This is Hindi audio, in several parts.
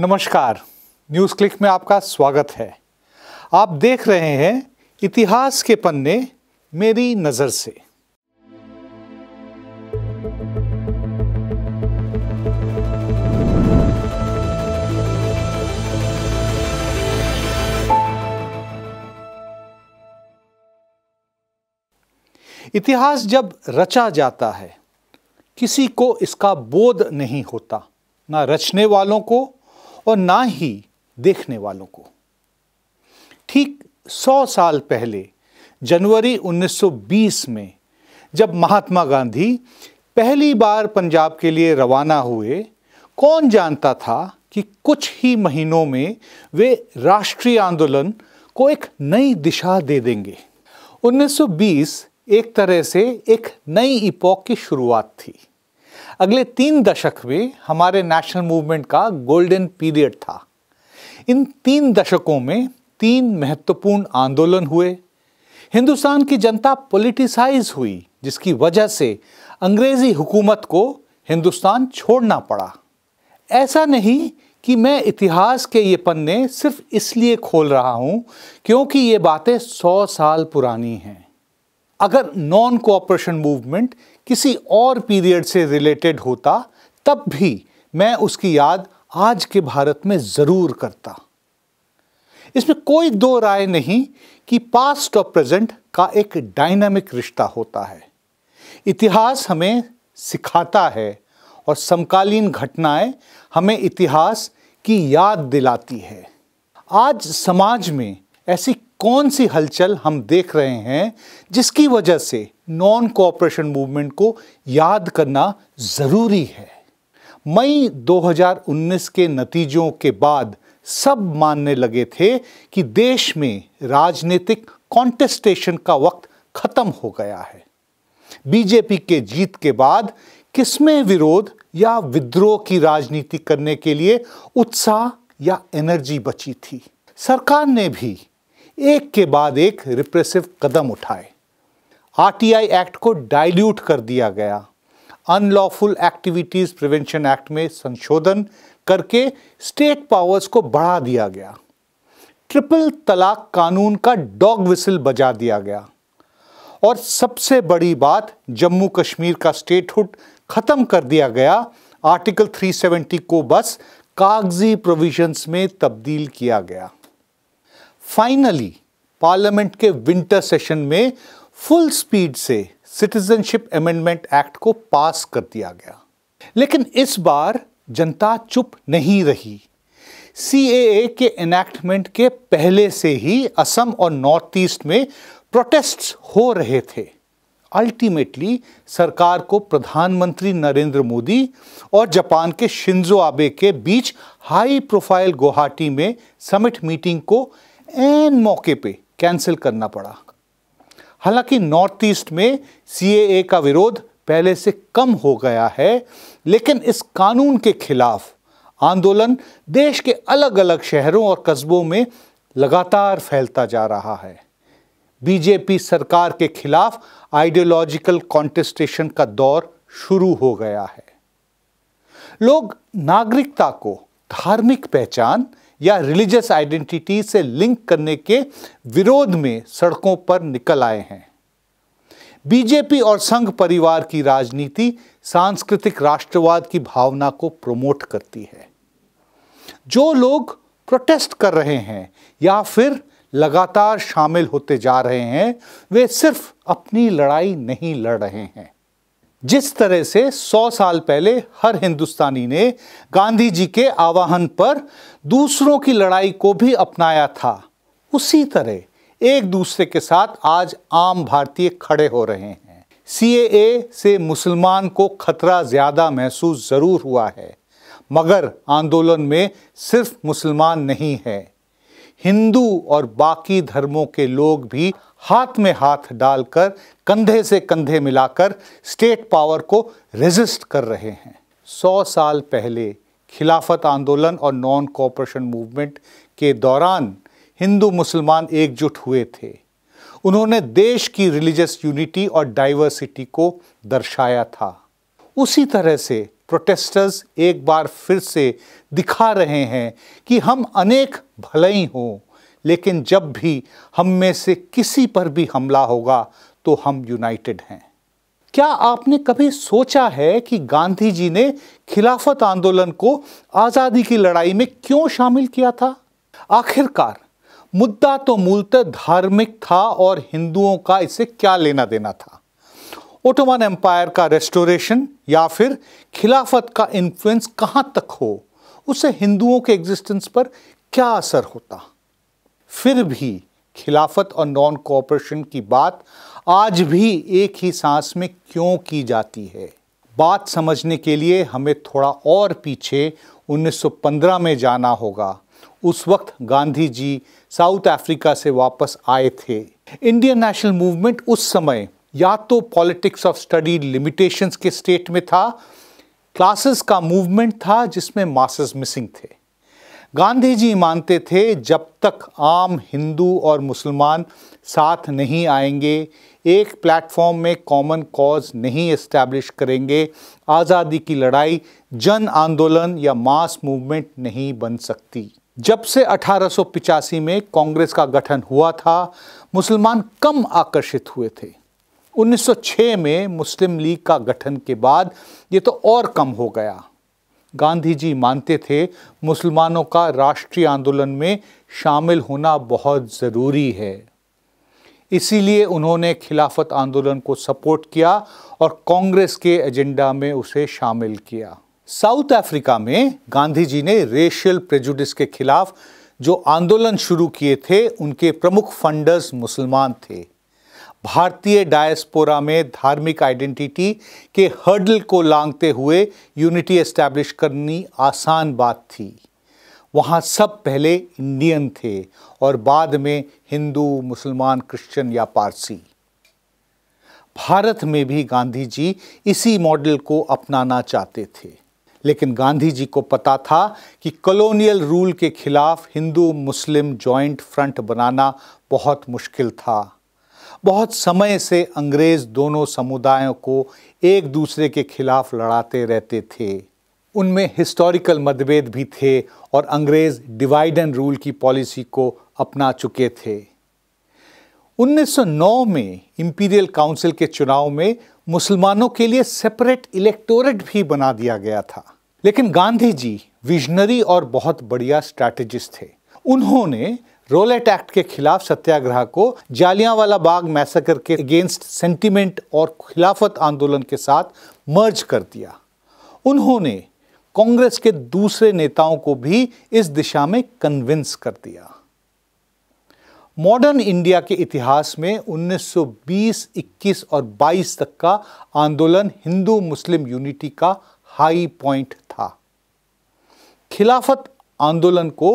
नमस्कार न्यूज़ क्लिक में आपका स्वागत है आप देख रहे हैं इतिहास के पन्ने मेरी नज़र से इतिहास जब रचा जाता है किसी को इसका बोध नहीं होता ना रचने वालों को और ना ही देखने वालों को ठीक 100 साल पहले जनवरी 1920 में जब महात्मा गांधी पहली बार पंजाब के लिए रवाना हुए कौन जानता था कि कुछ ही महीनों में वे राष्ट्रीय आंदोलन को एक नई दिशा दे देंगे 1920 एक तरह से एक नई इपोक की शुरुआत थी अगले तीन दशक भी हमारे नेशनल मूवमेंट का गोल्डन पीरियड था इन तीन दशकों में तीन महत्वपूर्ण आंदोलन हुए हिंदुस्तान की जनता पोलिटिसाइज हुई जिसकी वजह से अंग्रेज़ी हुकूमत को हिंदुस्तान छोड़ना पड़ा ऐसा नहीं कि मैं इतिहास के ये पन्ने सिर्फ इसलिए खोल रहा हूँ क्योंकि ये बातें सौ साल पुरानी हैं अगर नॉन कोऑपरेशन मूवमेंट किसी और पीरियड से रिलेटेड होता तब भी मैं उसकी याद आज के भारत में ज़रूर करता इसमें कोई दो राय नहीं कि पास्ट और प्रेजेंट का एक डायनामिक रिश्ता होता है इतिहास हमें सिखाता है और समकालीन घटनाएं हमें इतिहास की याद दिलाती है आज समाज में ऐसी कौन सी हलचल हम देख रहे हैं जिसकी वजह से नॉन कोऑपरेशन मूवमेंट को याद करना ज़रूरी है मई 2019 के नतीजों के बाद सब मानने लगे थे कि देश में राजनीतिक कॉन्टेस्टेशन का वक्त खत्म हो गया है बीजेपी के जीत के बाद किसमें विरोध या विद्रोह की राजनीति करने के लिए उत्साह या एनर्जी बची थी सरकार ने भी एक के बाद एक रिप्रेसिव कदम उठाए आरटीआई एक्ट को डाइल्यूट कर दिया गया अनलॉफुल एक्टिविटीज़ प्रिवेंशन एक्ट में संशोधन करके स्टेट पावर्स को बढ़ा दिया गया ट्रिपल तलाक कानून का डॉग विसिल बजा दिया गया और सबसे बड़ी बात जम्मू कश्मीर का स्टेटहुड ख़त्म कर दिया गया आर्टिकल 370 को बस कागजी प्रोविजंस में तब्दील किया गया फाइनली पार्लियामेंट के विंटर सेशन में फुल स्पीड से सिटीजनशिप अमेंडमेंट एक्ट को पास कर दिया गया लेकिन इस बार जनता चुप नहीं रही सी के एनैक्टमेंट के पहले से ही असम और नॉर्थ ईस्ट में प्रोटेस्ट हो रहे थे अल्टीमेटली सरकार को प्रधानमंत्री नरेंद्र मोदी और जापान के शिंजो आबे के बीच हाई प्रोफाइल गुवाहाटी में समिट मीटिंग को एन मौके पे कैंसिल करना पड़ा हालांकि नॉर्थ ईस्ट में सीएए का विरोध पहले से कम हो गया है लेकिन इस कानून के खिलाफ आंदोलन देश के अलग अलग शहरों और कस्बों में लगातार फैलता जा रहा है बीजेपी सरकार के खिलाफ आइडियोलॉजिकल कॉन्टेस्टेशन का दौर शुरू हो गया है लोग नागरिकता को धार्मिक पहचान या रिलीजियस आइडेंटिटी से लिंक करने के विरोध में सड़कों पर निकल आए हैं बीजेपी और संघ परिवार की राजनीति सांस्कृतिक राष्ट्रवाद की भावना को प्रमोट करती है जो लोग प्रोटेस्ट कर रहे हैं या फिर लगातार शामिल होते जा रहे हैं वे सिर्फ अपनी लड़ाई नहीं लड़ रहे हैं जिस तरह से 100 साल पहले हर हिंदुस्तानी ने गांधी जी के आवाहन पर दूसरों की लड़ाई को भी अपनाया था उसी तरह एक दूसरे के साथ आज आम भारतीय खड़े हो रहे हैं सी से मुसलमान को खतरा ज़्यादा महसूस ज़रूर हुआ है मगर आंदोलन में सिर्फ मुसलमान नहीं है हिंदू और बाकी धर्मों के लोग भी हाथ में हाथ डालकर कंधे से कंधे मिलाकर स्टेट पावर को रेजिस्ट कर रहे हैं सौ साल पहले खिलाफत आंदोलन और नॉन कॉपरेशन मूवमेंट के दौरान हिंदू मुसलमान एकजुट हुए थे उन्होंने देश की रिलीजियस यूनिटी और डाइवर्सिटी को दर्शाया था उसी तरह से प्रोटेस्टर्स एक बार फिर से दिखा रहे हैं कि हम अनेक भले ही हों लेकिन जब भी हम में से किसी पर भी हमला होगा तो हम यूनाइटेड हैं क्या आपने कभी सोचा है कि गांधी जी ने खिलाफत आंदोलन को आज़ादी की लड़ाई में क्यों शामिल किया था आखिरकार मुद्दा तो मूलतः धार्मिक था और हिंदुओं का इसे क्या लेना देना था ओटोमन एम्पायर का रेस्टोरेशन या फिर खिलाफत का इन्फ्लुएंस कहाँ तक हो उससे हिंदुओं के एग्जिस्टेंस पर क्या असर होता फिर भी खिलाफत और नॉन कोऑपरेशन की बात आज भी एक ही सांस में क्यों की जाती है बात समझने के लिए हमें थोड़ा और पीछे 1915 में जाना होगा उस वक्त गांधी जी साउथ अफ्रीका से वापस आए थे इंडियन नेशनल मूवमेंट उस समय या तो पॉलिटिक्स ऑफ स्टडी लिमिटेशंस के स्टेट में था क्लासेस का मूवमेंट था जिसमें मासेस मिसिंग थे गांधी जी मानते थे जब तक आम हिंदू और मुसलमान साथ नहीं आएंगे एक प्लेटफॉर्म में कॉमन कॉज नहीं इस्टेब्लिश करेंगे आज़ादी की लड़ाई जन आंदोलन या मास मूवमेंट नहीं बन सकती जब से अठारह में कांग्रेस का गठन हुआ था मुसलमान कम आकर्षित हुए थे 1906 में मुस्लिम लीग का गठन के बाद ये तो और कम हो गया गांधी जी मानते थे मुसलमानों का राष्ट्रीय आंदोलन में शामिल होना बहुत ज़रूरी है इसीलिए उन्होंने खिलाफत आंदोलन को सपोर्ट किया और कांग्रेस के एजेंडा में उसे शामिल किया साउथ अफ्रीका में गांधी जी ने रेशियल प्रेजुडिस के खिलाफ जो आंदोलन शुरू किए थे उनके प्रमुख फंडर्स मुसलमान थे भारतीय डायस्पोरा में धार्मिक आइडेंटिटी के हर्डल को लांगते हुए यूनिटी एस्टैब्लिश करनी आसान बात थी वहाँ सब पहले इंडियन थे और बाद में हिंदू मुसलमान क्रिश्चियन या पारसी भारत में भी गांधी जी इसी मॉडल को अपनाना चाहते थे लेकिन गांधी जी को पता था कि कॉलोनियल रूल के खिलाफ हिंदू मुस्लिम जॉइंट फ्रंट बनाना बहुत मुश्किल था बहुत समय से अंग्रेज़ दोनों समुदायों को एक दूसरे के खिलाफ लड़ाते रहते थे उनमें हिस्टोरिकल मतभेद भी थे और अंग्रेज़ डिवाइड एंड रूल की पॉलिसी को अपना चुके थे 1909 में इम्पीरियल काउंसिल के चुनाव में मुसलमानों के लिए सेपरेट इलेक्टोरेट भी बना दिया गया था लेकिन गांधी जी विजनरी और बहुत बढ़िया स्ट्रैटेजिस्ट थे उन्होंने रोलेट एक्ट के खिलाफ सत्याग्रह को जालियांवाला बाग मैसेकर के अगेंस्ट सेंटीमेंट और खिलाफत आंदोलन के साथ मर्ज कर दिया उन्होंने कांग्रेस के दूसरे नेताओं को भी इस दिशा में कन्विंस कर दिया मॉडर्न इंडिया के इतिहास में 1920, 21 और 22 तक का आंदोलन हिंदू मुस्लिम यूनिटी का हाई पॉइंट था खिलाफत आंदोलन को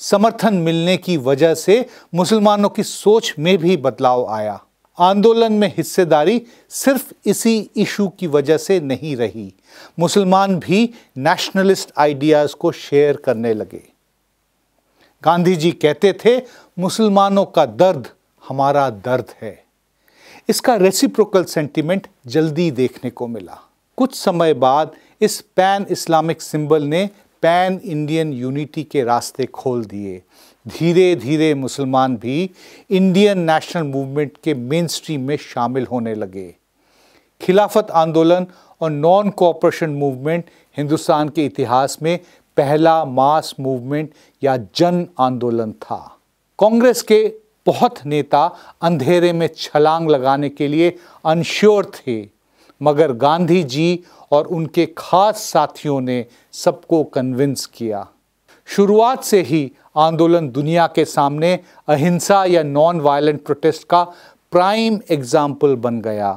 समर्थन मिलने की वजह से मुसलमानों की सोच में भी बदलाव आया आंदोलन में हिस्सेदारी सिर्फ इसी इशू की वजह से नहीं रही मुसलमान भी नेशनलिस्ट आइडियाज़ को शेयर करने लगे गांधी जी कहते थे मुसलमानों का दर्द हमारा दर्द है इसका रेसिप्रोकल सेंटिमेंट जल्दी देखने को मिला कुछ समय बाद इस पैन इस्लामिक सिंबल ने पैन इंडियन यूनिटी के रास्ते खोल दिए धीरे धीरे मुसलमान भी इंडियन नेशनल मूवमेंट के मेन स्ट्रीम में शामिल होने लगे खिलाफत आंदोलन और नॉन कोऑपरेशन मूवमेंट हिंदुस्तान के इतिहास में पहला मास मूवमेंट या जन आंदोलन था कांग्रेस के बहुत नेता अंधेरे में छलांग लगाने के लिए अनश्योर थे मगर गांधी जी और उनके खास साथियों ने सबको कन्विंस किया शुरुआत से ही आंदोलन दुनिया के सामने अहिंसा या नॉन वायलेंट प्रोटेस्ट का प्राइम एग्जाम्पल बन गया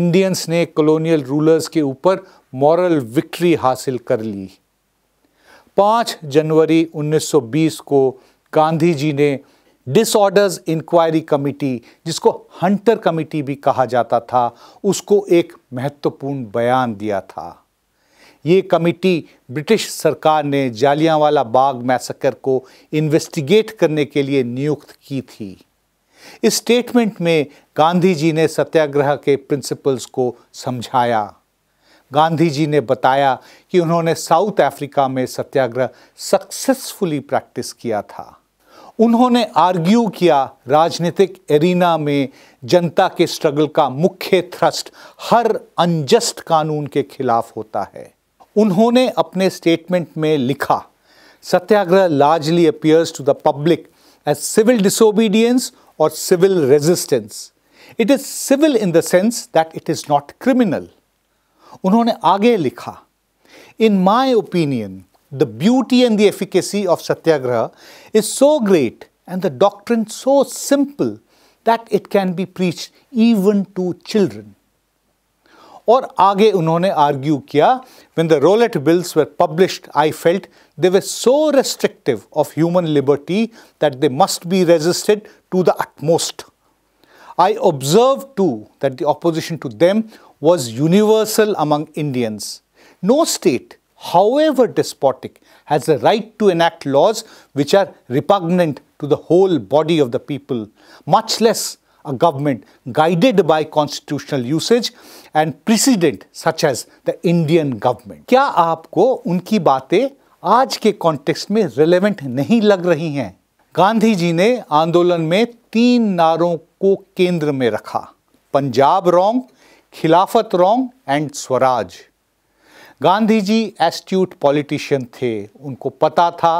इंडियंस ने कॉलोनियल रूलर्स के ऊपर मॉरल विक्ट्री हासिल कर ली 5 जनवरी 1920 को गांधी जी ने डिसऑर्डर्स इंक्वायरी कमेटी जिसको हंटर कमेटी भी कहा जाता था उसको एक महत्वपूर्ण बयान दिया था ये कमेटी ब्रिटिश सरकार ने जालियांवाला बाग मैसकर को इन्वेस्टिगेट करने के लिए नियुक्त की थी इस स्टेटमेंट में गांधी जी ने सत्याग्रह के प्रिंसिपल्स को समझाया गांधी जी ने बताया कि उन्होंने साउथ अफ्रीका में सत्याग्रह सक्सेसफुली प्रैक्टिस किया था उन्होंने आर्ग्यू किया राजनीतिक एरिना में जनता के स्ट्रगल का मुख्य थ्रस्ट हर अनजस्ट कानून के खिलाफ होता है उन्होंने अपने स्टेटमेंट में लिखा satyagraha largely appears to the public as civil disobedience और civil resistance it is civil in the sense that it is not criminal उन्होंने आगे लिखा in my opinion the beauty and the efficacy of satyagraha is so great and the doctrine so simple that it can be preach even to children और आगे उन्होंने argue "Kia," when the Rowlett bills were published, I felt they were so restrictive of human liberty that they must be resisted to the utmost. I observed too that the opposition to them was universal among Indians. No state, however despotic, has the right to enact laws which are repugnant to the whole body of the people, much less a government guided by constitutional usage and precedent such as the Indian government. क्या आपको उनकी बातें आज के कॉन्टेक्स्ट में रिलेवेंट नहीं लग रही हैं गांधी जी ने आंदोलन में तीन नारों को केंद्र में रखा Punjab wrong Khilafat wrong and swaraj Gandhi ji astute politician थे उनको पता था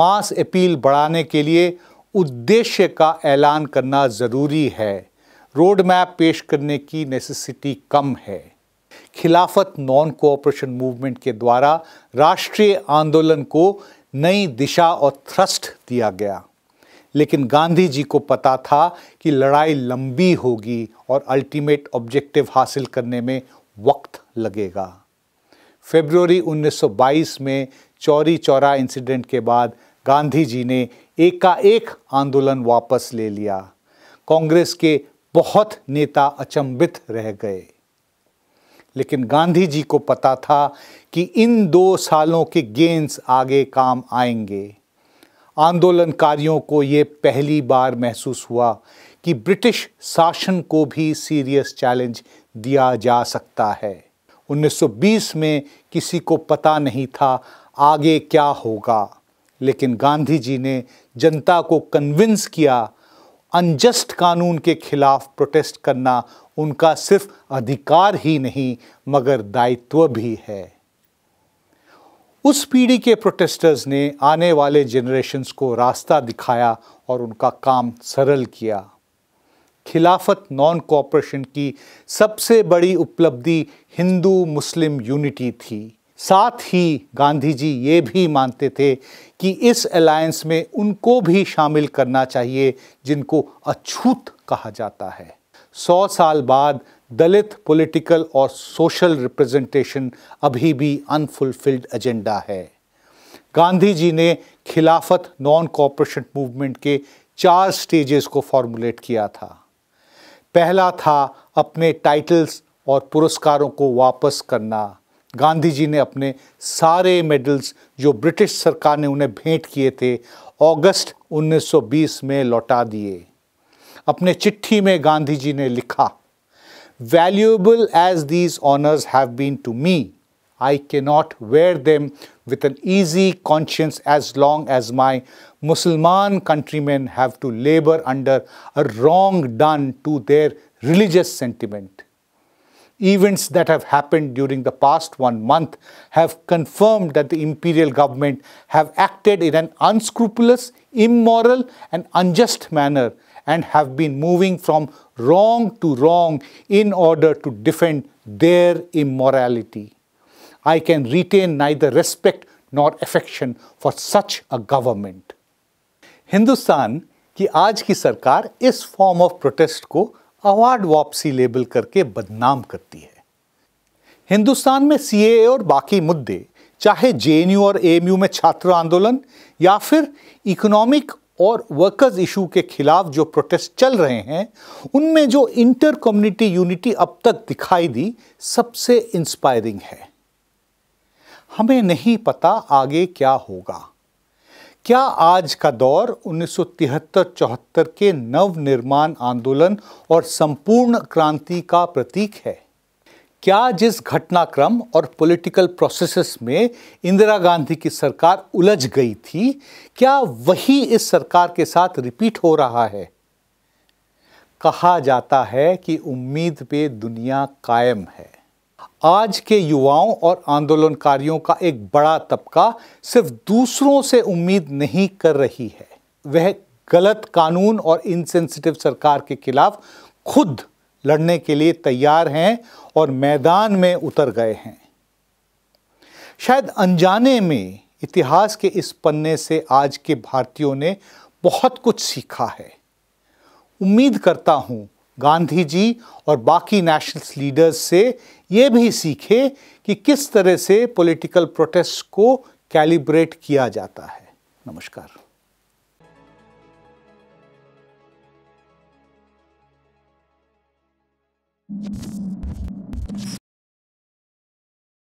मास अपील बढ़ाने के लिए उद्देश्य का ऐलान करना ज़रूरी है रोड मैप पेश करने की नेसेसिटी कम है खिलाफत नॉन कोऑपरेशन मूवमेंट के द्वारा राष्ट्रीय आंदोलन को नई दिशा और थ्रस्ट दिया गया लेकिन गांधी जी को पता था कि लड़ाई लंबी होगी और अल्टीमेट ऑब्जेक्टिव हासिल करने में वक्त लगेगा फेब्रवरी 1922 में चौरी चौरा इंसिडेंट के बाद गांधी जी ने एकाएक आंदोलन वापस ले लिया कांग्रेस के बहुत नेता अचंभित रह गए लेकिन गांधी जी को पता था कि इन दो सालों के गेंस आगे काम आएंगे आंदोलनकारियों को ये पहली बार महसूस हुआ कि ब्रिटिश शासन को भी सीरियस चैलेंज दिया जा सकता है 1920 में किसी को पता नहीं था आगे क्या होगा लेकिन गांधी जी ने जनता को कन्विंस किया अनजस्ट कानून के खिलाफ प्रोटेस्ट करना उनका सिर्फ अधिकार ही नहीं मगर दायित्व भी है उस पीढ़ी के प्रोटेस्टर्स ने आने वाले जनरेशन्स को रास्ता दिखाया और उनका काम सरल किया खिलाफत नॉन कॉपरेशन की सबसे बड़ी उपलब्धि हिंदू मुस्लिम यूनिटी थी साथ ही गांधी जी ये भी मानते थे कि इस अलायंस में उनको भी शामिल करना चाहिए जिनको अछूत कहा जाता है सौ साल बाद दलित पॉलिटिकल और सोशल रिप्रेजेंटेशन अभी भी अनफुलफिल्ड एजेंडा है गांधी जी ने खिलाफत नॉन कॉपरेशन मूवमेंट के चार स्टेजेस को फॉर्मुलेट किया था पहला था अपने टाइटल्स और पुरस्कारों को वापस करना गांधी जी ने अपने सारे मेडल्स जो ब्रिटिश सरकार ने उन्हें भेंट किए थे अगस्त 1920 में लौटा दिए अपने चिट्ठी में गांधी जी ने लिखा valuable as these honours have been to me I can not wear them with an easy conscience as long as my Mussalman countrymen have to labour under a wrong done to their religious sentiment events that have happened during the past one month have confirmed that the imperial government have acted in an unscrupulous, immoral and unjust manner and have been moving from wrong to wrong in order to defend their immorality. I can retain neither respect nor affection for such a government. Hindustan, ki आज की सरकार इस फॉर्म ऑफ प्रोटेस्ट को अवार्ड वापसी लेबल करके बदनाम करती है हिंदुस्तान में सी और बाकी मुद्दे चाहे जे और एएमयू में छात्र आंदोलन या फिर इकोनॉमिक और वर्कर्स इशू के खिलाफ जो प्रोटेस्ट चल रहे हैं उनमें जो इंटर कम्युनिटी यूनिटी अब तक दिखाई दी सबसे इंस्पायरिंग है हमें नहीं पता आगे क्या होगा क्या आज का दौर 1973-74 के नवनिर्माण आंदोलन और संपूर्ण क्रांति का प्रतीक है क्या जिस घटनाक्रम और पॉलिटिकल प्रोसेसेस में इंदिरा गांधी की सरकार उलझ गई थी क्या वही इस सरकार के साथ रिपीट हो रहा है कहा जाता है कि उम्मीद पे दुनिया कायम है आज के युवाओं और आंदोलनकारियों का एक बड़ा तबका सिर्फ दूसरों से उम्मीद नहीं कर रही है वह गलत कानून और इनसेंसिटिव सरकार के खिलाफ खुद लड़ने के लिए तैयार हैं और मैदान में उतर गए हैं शायद अनजाने में इतिहास के इस पन्ने से आज के भारतीयों ने बहुत कुछ सीखा है उम्मीद करता हूं गांधी जी और बाकी नेशनल लीडर्स से ये भी सीखे कि किस तरह से पॉलिटिकल प्रोटेस्ट को कैलिब्रेट किया जाता है नमस्कार you.